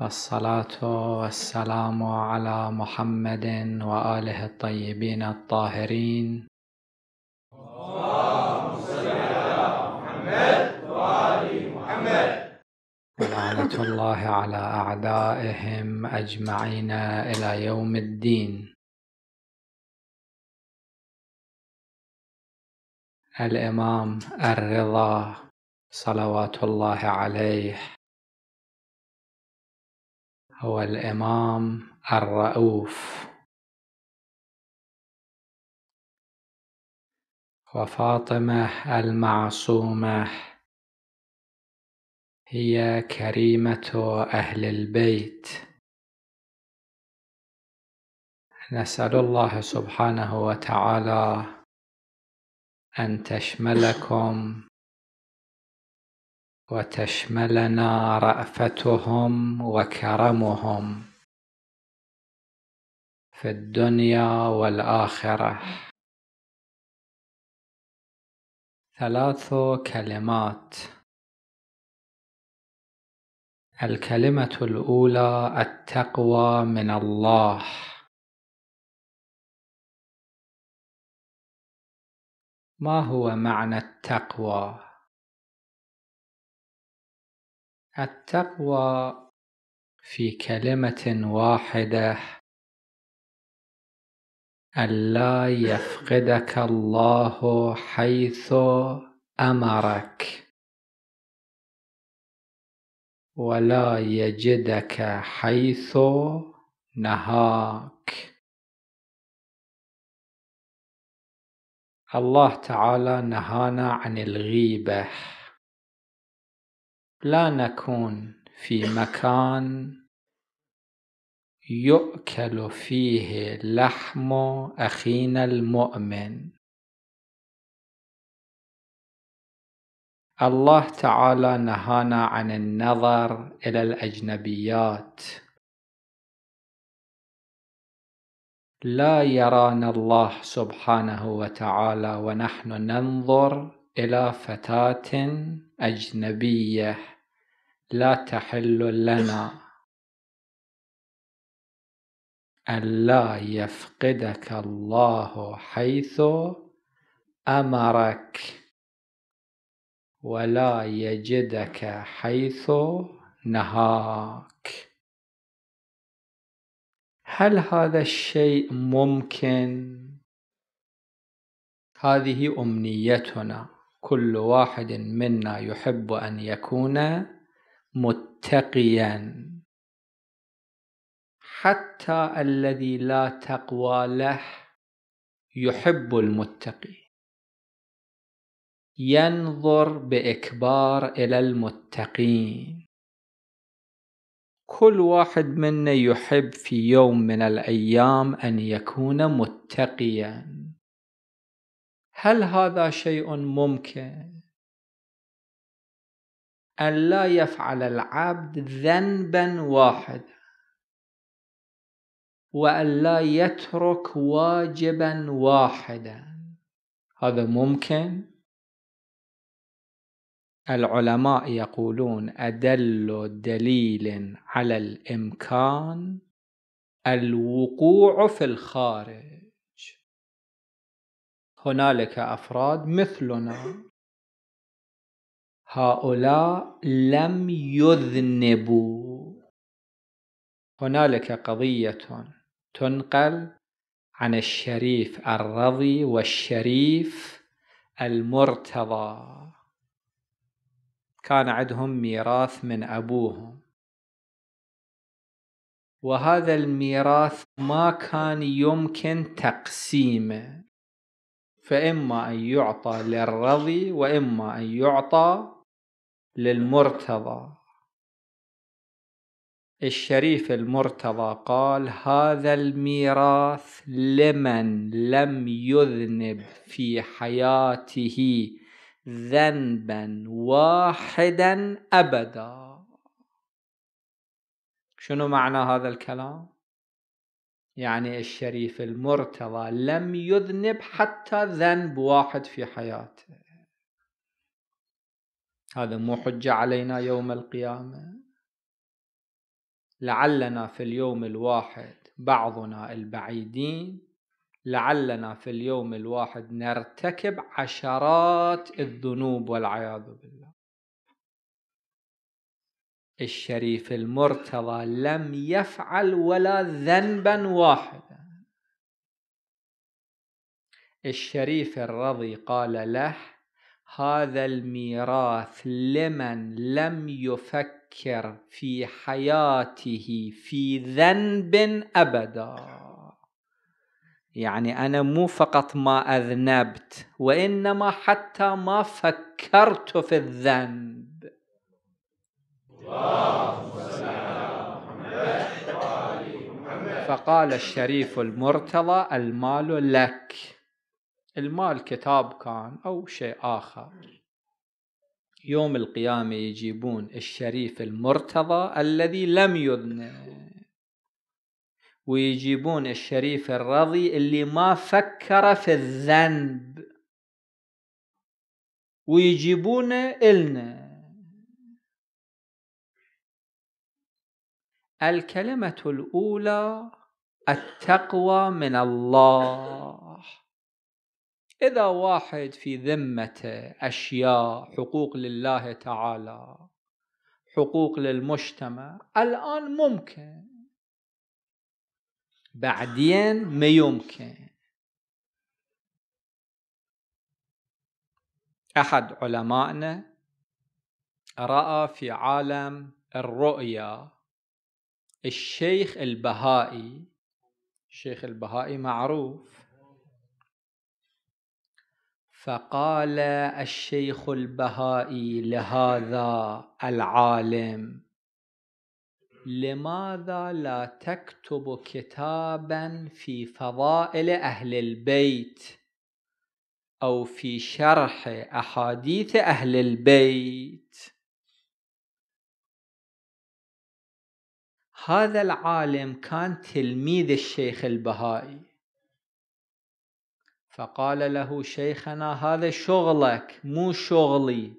الصلاة والسلام على محمد وآله الطيبين الطاهرين اللهم صل على محمد وآل محمد ولعنة الله على أعدائهم أجمعين إلى يوم الدين الإمام الرضا صلوات الله عليه هو الإمام الرؤوف وفاطمة المعصومة هي كريمة أهل البيت نسأل الله سبحانه وتعالى أن تشملكم وتشملنا رافتهم وكرمهم في الدنيا والاخره ثلاث كلمات الكلمه الاولى التقوى من الله ما هو معنى التقوى التقوى في كلمة واحدة ألا يفقدك الله حيث أمرك ولا يجدك حيث نهاك الله تعالى نهانا عن الغيبه لا نكون في مكان يؤكل فيه لحم أخينا المؤمن الله تعالى نهانا عن النظر إلى الأجنبيات لا يرانا الله سبحانه وتعالى ونحن ننظر إلى فتاة أجنبية لا تحل لنا ألا يفقدك الله حيث أمرك ولا يجدك حيث نهاك هل هذا الشيء ممكن هذه امنيتنا كل واحد منا يحب أن يكون متقيا حتى الذي لا تقوى له يحب المتقي ينظر بإكبار إلى المتقين كل واحد منا يحب في يوم من الأيام أن يكون متقياً هل هذا شيء ممكن أن لا يفعل العبد ذنبا واحدا وأن لا يترك واجبا واحدا هذا ممكن العلماء يقولون أدل دليل على الإمكان الوقوع في الخارج هنالك أفراد مثلنا هؤلاء لم يذنبوا هنالك قضية تنقل عن الشريف الرضي والشريف المرتضى كان عندهم ميراث من أبوهم وهذا الميراث ما كان يمكن تقسيمه فإما أن يعطى للرضي وإما أن يعطى للمرتضى الشريف المرتضى قال هذا الميراث لمن لم يذنب في حياته ذنبا واحدا أبدا شنو معنى هذا الكلام يعني الشريف المرتضى لم يذنب حتى ذنب واحد في حياته هذا مو حجة علينا يوم القيامة لعلنا في اليوم الواحد بعضنا البعيدين لعلنا في اليوم الواحد نرتكب عشرات الذنوب والعياذ بالله الشريف المرتضى لم يفعل ولا ذنبا واحدا الشريف الرضي قال له هذا الميراث لمن لم يفكر في حياته في ذنب ابدا يعني انا مو فقط ما اذنبت وانما حتى ما فكرت في الذنب فقال الشريف المرتضى المال لك المال كتاب كان أو شيء آخر يوم القيامة يجيبون الشريف المرتضى الذي لم يذنب ويجيبون الشريف الرضي اللي ما فكر في الذنب ويجيبونه إلنا الكلمة الأولى التقوى من الله إذا واحد في ذمته أشياء حقوق لله تعالى حقوق للمجتمع الآن ممكن بعدين ما يمكن أحد علمائنا رأى في عالم الرؤيا الشيخ البهائي الشيخ البهائي معروف فقال الشيخ البهائي لهذا العالم لماذا لا تكتب كتابا في فضائل اهل البيت او في شرح احاديث اهل البيت هذا العالم كان تلميذ الشيخ البهائي فقال له شيخنا هذا شغلك مو شغلي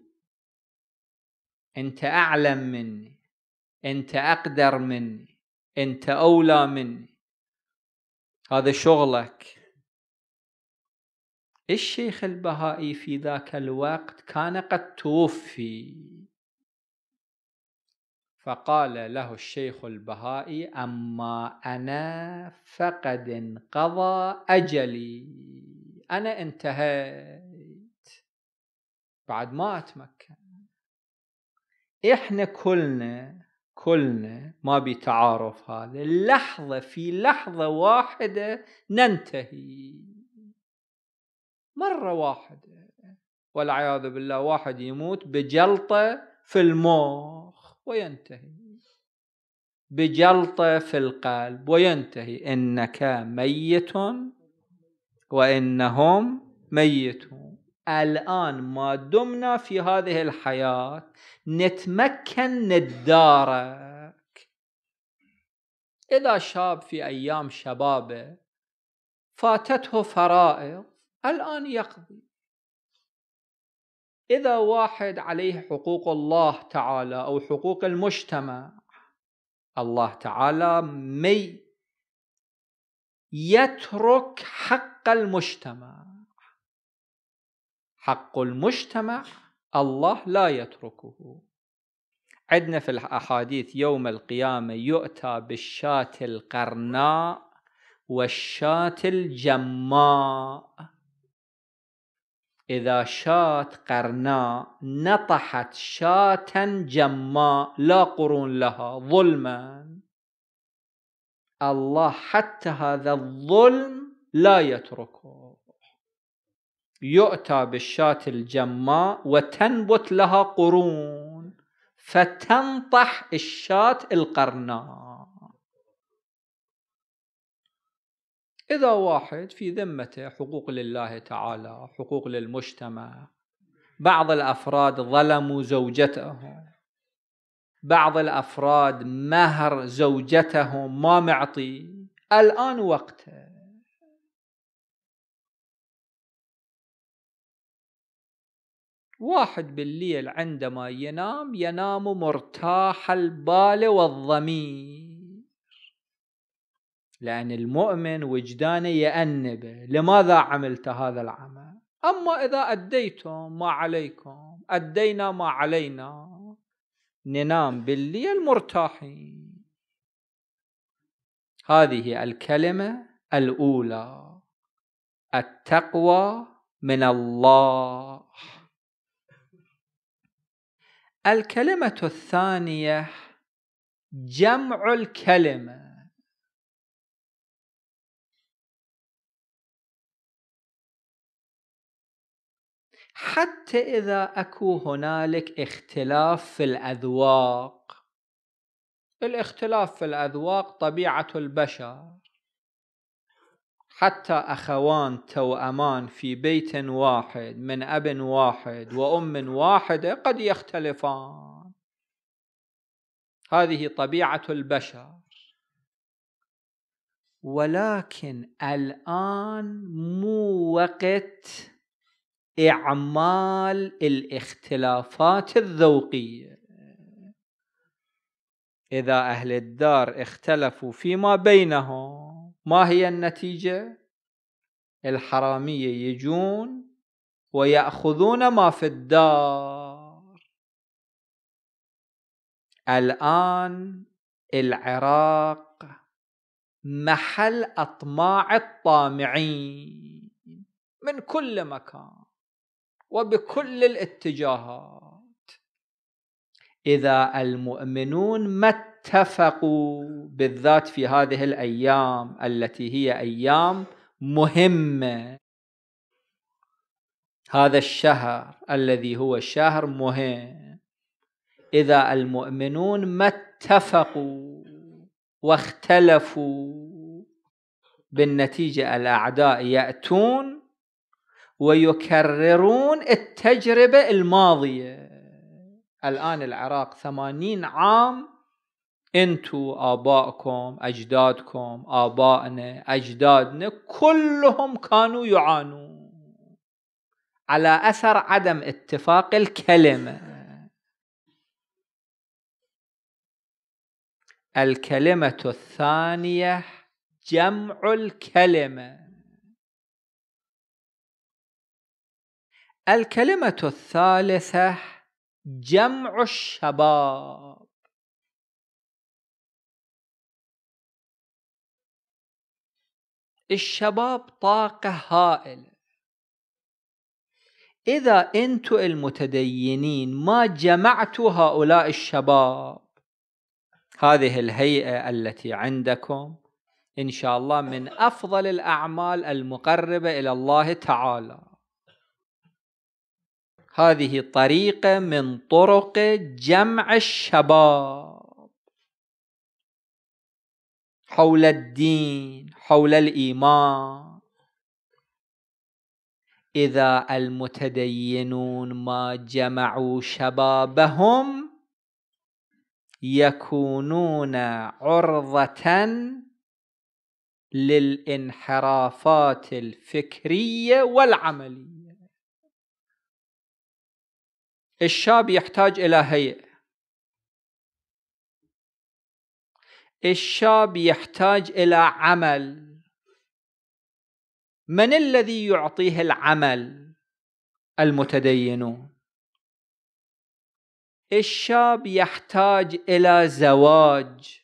انت اعلم مني انت اقدر مني انت اولى مني هذا شغلك الشيخ البهائي في ذاك الوقت كان قد توفي فقال له الشيخ البهائي أما أنا فقد انقضى أجلي أنا انتهيت بعد ما أتمكن إحنا كلنا كلنا ما بتعارف هذا اللحظة في لحظة واحدة ننتهي مرة واحدة والعياذ بالله واحد يموت بجلطة في الموت وينتهي بجلطة في القلب وينتهي إنك ميت وإنهم ميتون الآن ما دمنا في هذه الحياة نتمكن ندارك إذا شاب في أيام شبابه فاتته فرائض الآن يقضي إذا واحد عليه حقوق الله تعالى أو حقوق المجتمع الله تعالى مي يترك حق المجتمع حق المجتمع الله لا يتركه عندنا في الأحاديث يوم القيامة يؤتى بالشاة القرناء والشاة الجماء إذا شات قرناء نطحت شاة جماء لا قرون لها ظلما الله حتى هذا الظلم لا يتركه يؤتى بالشاة الجماء وتنبت لها قرون فتنطح الشاة القرناء إذا واحد في ذمته حقوق لله تعالى حقوق للمجتمع بعض الأفراد ظلموا زوجتهم بعض الأفراد مهر زوجتهم ما معطي الآن وقته واحد بالليل عندما ينام ينام مرتاح البال والضمير لأن المؤمن وجدانه يأنبه لماذا عملت هذا العمل أما إذا أديتم ما عليكم أدينا ما علينا ننام بالليل مرتاحين هذه الكلمة الأولى التقوى من الله الكلمة الثانية جمع الكلمه حتى إذا أكو هنالك اختلاف في الأذواق الاختلاف في الأذواق طبيعة البشر حتى أخوان توأمان في بيت واحد من أب واحد وأم واحدة قد يختلفان هذه طبيعة البشر ولكن الآن مو وقت إعمال الاختلافات الذوقية إذا أهل الدار اختلفوا فيما بينهم ما هي النتيجة؟ الحرامية يجون ويأخذون ما في الدار الآن العراق محل أطماع الطامعين من كل مكان وبكل الاتجاهات اذا المؤمنون ما اتفقوا بالذات في هذه الايام التي هي ايام مهمه هذا الشهر الذي هو شهر مهم اذا المؤمنون ما اتفقوا واختلفوا بالنتيجه الاعداء ياتون ويكررون التجربة الماضية الآن العراق ثمانين عام انتو آبائكم أجدادكم آبائنا أجدادنا كلهم كانوا يعانون على أثر عدم اتفاق الكلمة الكلمة الثانية جمع الكلمة الكلمة الثالثة جمع الشباب الشباب طاقة هائلة إذا أنتم المتدينين ما جمعتوا هؤلاء الشباب هذه الهيئة التي عندكم إن شاء الله من أفضل الأعمال المقربة إلى الله تعالى هذه طريقة من طرق جمع الشباب حول الدين حول الإيمان إذا المتدينون ما جمعوا شبابهم يكونون عرضة للانحرافات الفكرية والعملية الشاب يحتاج إلى هيئة الشاب يحتاج إلى عمل من الذي يعطيه العمل المتدينون الشاب يحتاج إلى زواج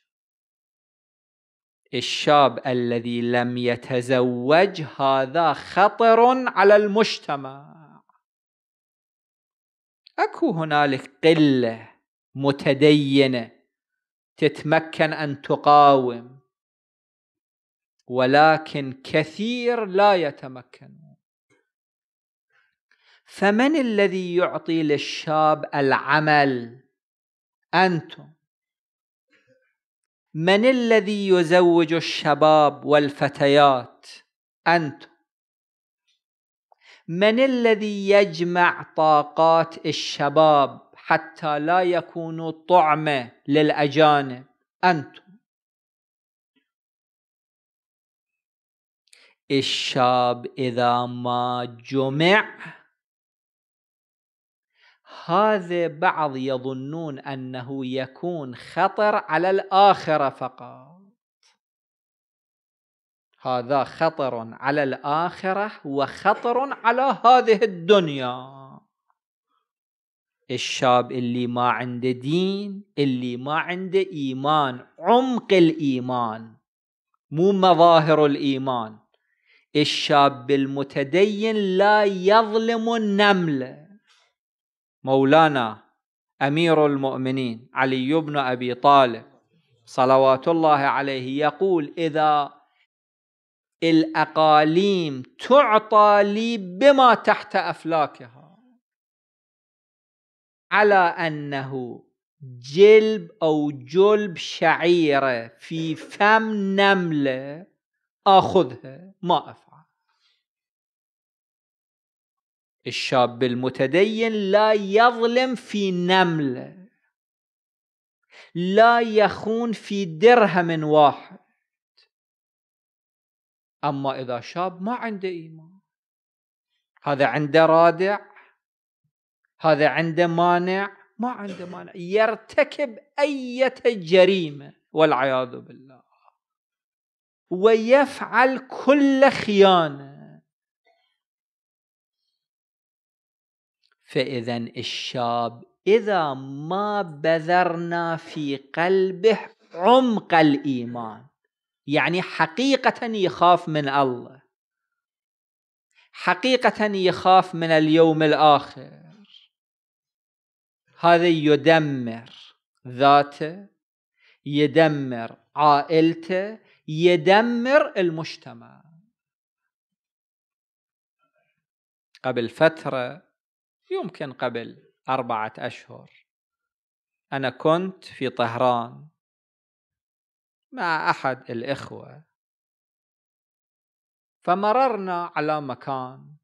الشاب الذي لم يتزوج هذا خطر على المجتمع اكو هنالك قله متدينه تتمكن ان تقاوم ولكن كثير لا يتمكنون فمن الذي يعطي للشاب العمل انتم من الذي يزوج الشباب والفتيات انتم من الذي يجمع طاقات الشباب حتى لا يكونوا طعمة للأجانب أنتم الشاب إذا ما جمع هذا بعض يظنون أنه يكون خطر على الآخرة فقط هذا خطر على الآخرة وخطر على هذه الدنيا الشاب اللي ما عنده دين اللي ما عنده إيمان عمق الإيمان مو مظاهر الإيمان الشاب المتدين لا يظلم النملة مولانا أمير المؤمنين علي بن أبي طالب صلوات الله عليه يقول إذا الأقاليم تعطى لي بما تحت أفلاكها على أنه جلب أو جلب شعيرة في فم نملة أخذها ما أفعل الشاب المتدين لا يظلم في نملة لا يخون في درهم واحد أما إذا شاب ما عنده إيمان هذا عنده رادع هذا عنده مانع ما عنده مانع يرتكب أية جريمة والعياذ بالله ويفعل كل خيانة فإذا الشاب إذا ما بذرنا في قلبه عمق الإيمان يعني حقيقة يخاف من الله حقيقة يخاف من اليوم الآخر هذا يدمر ذاته يدمر عائلته يدمر المجتمع قبل فترة يمكن قبل أربعة أشهر أنا كنت في طهران مع أحد الإخوة فمررنا على مكان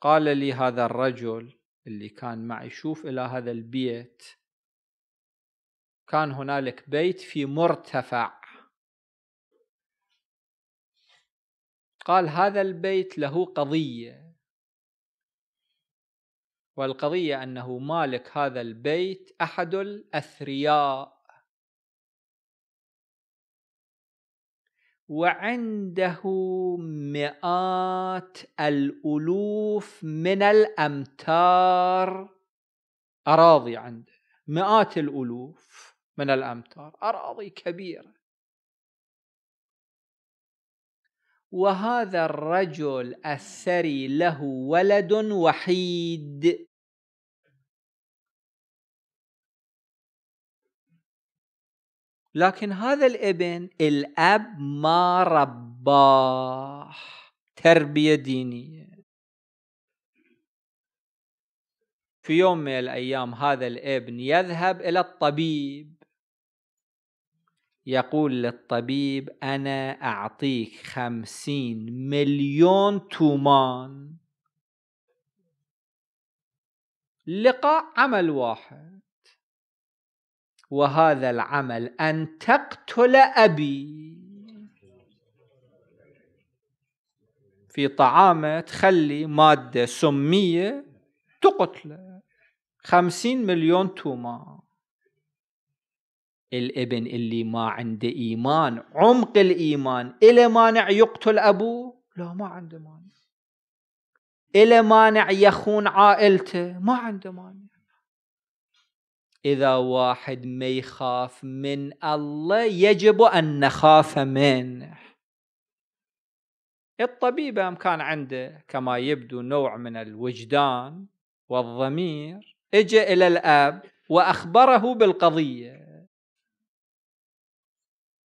قال لي هذا الرجل اللي كان معي شوف إلى هذا البيت كان هنالك بيت في مرتفع قال هذا البيت له قضية والقضية أنه مالك هذا البيت أحد الأثرياء وعنده مئات الالوف من الامتار اراضي عنده مئات الالوف من الامتار اراضي كبيره وهذا الرجل الثري له ولد وحيد لكن هذا الابن الاب ما رباه تربيه دينيه في يوم من الايام هذا الابن يذهب الى الطبيب يقول للطبيب انا اعطيك خمسين مليون تومان لقاء عمل واحد وهذا العمل أن تقتل أبي في طعامه تخلي مادة سمية تقتله خمسين مليون توما الابن اللي ما عنده إيمان عمق الإيمان إلى مانع يقتل أبوه لا ما عنده مانع إلى مانع يخون عائلته ما عنده مانع إذا واحد ما يخاف من الله يجب أن نخاف منه الطبيب أم كان عنده كما يبدو نوع من الوجدان والضمير إجا إلى الأب وأخبره بالقضية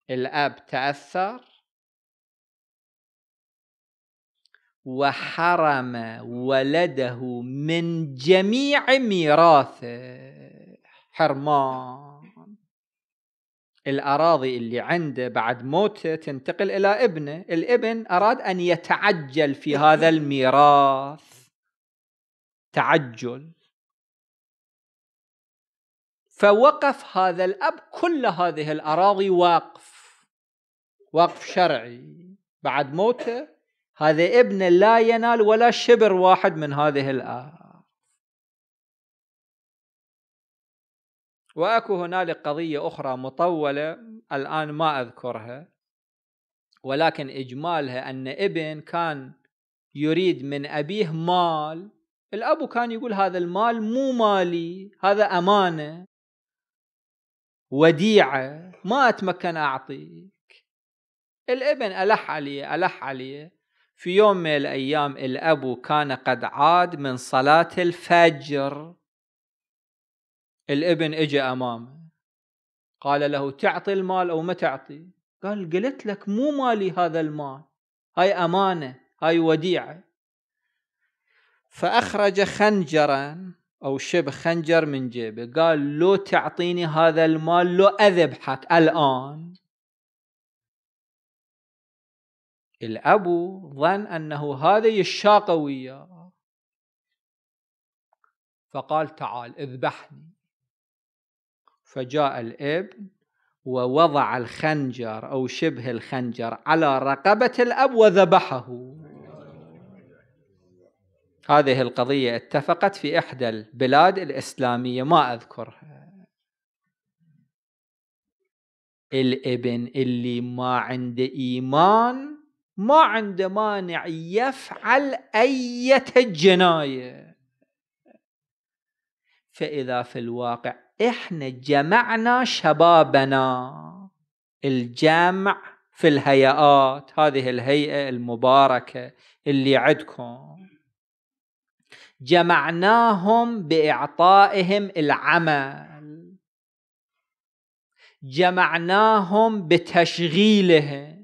الأب تأثر وحرم ولده من جميع ميراثه حرمان الأراضي اللي عنده بعد موته تنتقل إلى ابنه الابن أراد أن يتعجل في هذا الميراث تعجل فوقف هذا الأب كل هذه الأراضي واقف وقف شرعي بعد موته هذا ابنه لا ينال ولا شبر واحد من هذه الأرض واكو هنالك قضيه اخرى مطوله الان ما اذكرها ولكن اجمالها ان ابن كان يريد من ابيه مال الاب كان يقول هذا المال مو مالي هذا امانه وديعه ما اتمكن اعطيك الابن الح عليه الح عليه في يوم من الايام الاب كان قد عاد من صلاه الفجر الابن اجى امامه قال له تعطي المال او ما تعطي قال قلت لك مو مالي هذا المال هاي امانه هاي وديعه فاخرج خنجرا او شبه خنجر من جيبه قال لو تعطيني هذا المال لو اذبحك الان الاب ظن انه هذا يشاق وياه فقال تعال اذبحني فجاء الابن ووضع الخنجر او شبه الخنجر على رقبه الاب وذبحه هذه القضيه اتفقت في احدى البلاد الاسلاميه ما اذكرها الابن اللي ما عنده ايمان ما عنده مانع يفعل اية جنايه فاذا في الواقع احنا جمعنا شبابنا الجمع في الهيئات هذه الهيئة المباركة اللي عندكم جمعناهم بإعطائهم العمل جمعناهم بتشغيلهم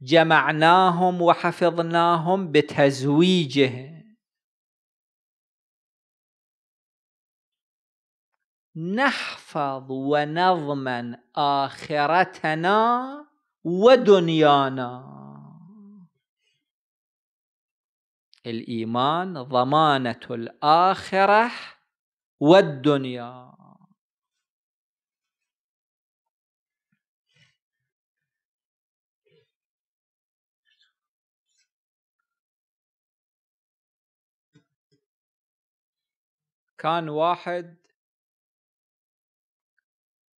جمعناهم وحفظناهم بتزويجهم نحفظ ونضمن اخرتنا ودنيانا الايمان ضمانه الاخره والدنيا كان واحد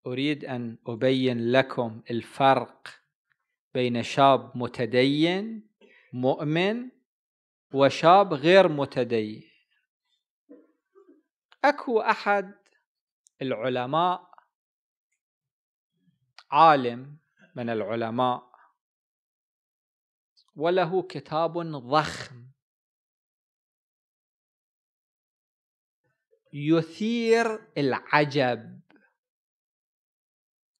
أريد أن أبين لكم الفرق بين شاب متدين مؤمن وشاب غير متدين اكو احد العلماء عالم من العلماء وله كتاب ضخم يثير العجب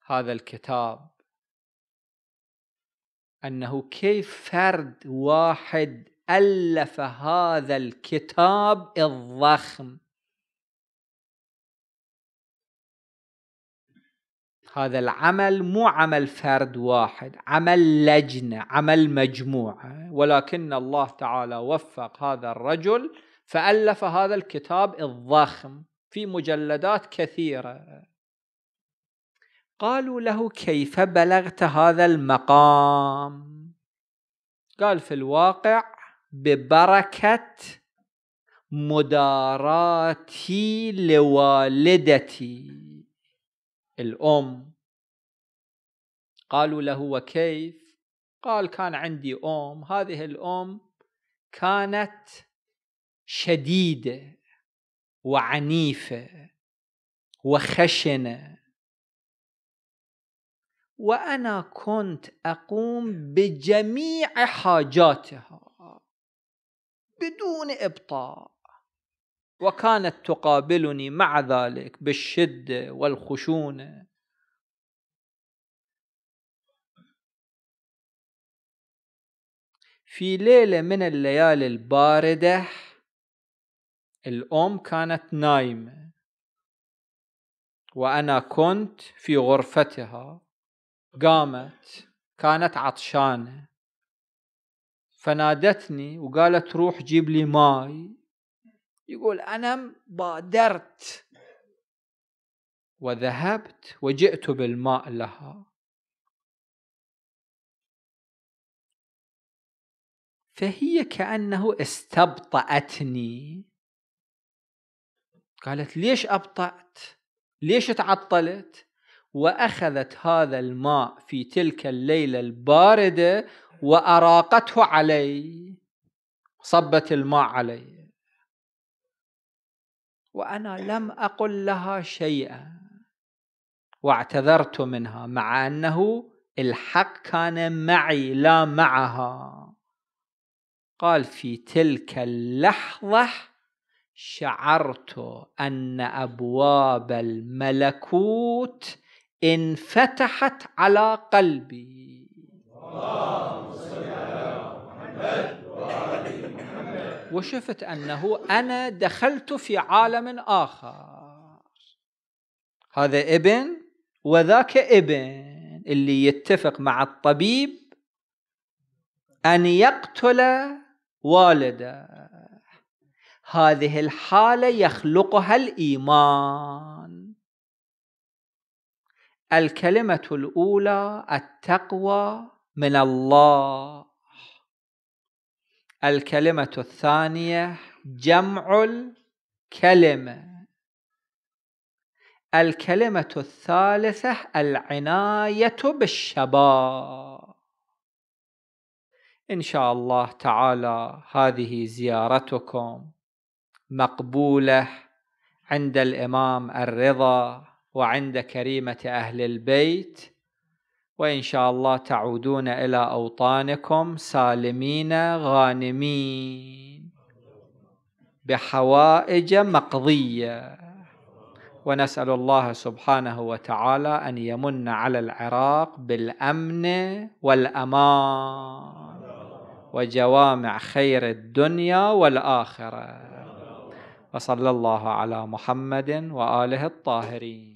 هذا الكتاب انه كيف فرد واحد الف هذا الكتاب الضخم هذا العمل مو عمل فرد واحد عمل لجنه عمل مجموعه ولكن الله تعالى وفق هذا الرجل فالف هذا الكتاب الضخم في مجلدات كثيره قالوا له كيف بلغت هذا المقام قال في الواقع ببركة مداراتي لوالدتي الأم قالوا له وكيف قال كان عندي أم هذه الأم كانت شديدة وعنيفة وخشنة وأنا كنت أقوم بجميع حاجاتها بدون إبطاء وكانت تقابلني مع ذلك بالشدة والخشونة في ليلة من الليالي الباردة الأم كانت نايمة وأنا كنت في غرفتها قامت كانت عطشانة فنادتني وقالت روح جيب لي ماي يقول أنا بادرت وذهبت وجئت بالماء لها فهي كأنه استبطأتني قالت ليش أبطأت ليش تعطلت واخذت هذا الماء في تلك الليله البارده واراقته علي صبت الماء علي وانا لم اقل لها شيئا واعتذرت منها مع انه الحق كان معي لا معها قال في تلك اللحظه شعرت ان ابواب الملكوت انفتحت على قلبي وشفت أنه أنا دخلت في عالم آخر هذا ابن وذاك ابن اللي يتفق مع الطبيب أن يقتل والده هذه الحالة يخلقها الإيمان الكلمة الأولى التقوى من الله الكلمة الثانية جمع الكلمة الكلمة الثالثة العناية بالشباب إن شاء الله تعالى هذه زيارتكم مقبولة عند الإمام الرضا وعند كريمة أهل البيت وإن شاء الله تعودون إلى أوطانكم سالمين غانمين بحوائج مقضية ونسأل الله سبحانه وتعالى أن يمن على العراق بالأمن والأمان وجوامع خير الدنيا والآخرة وصلى الله على محمد وآله الطاهرين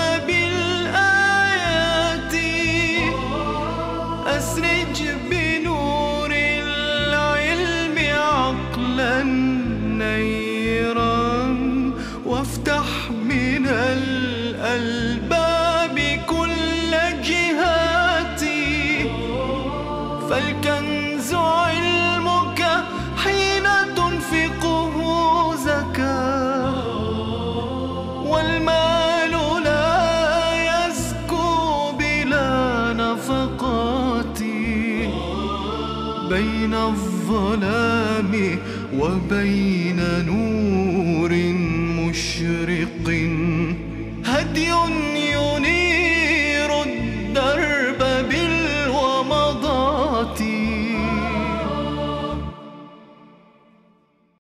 悲。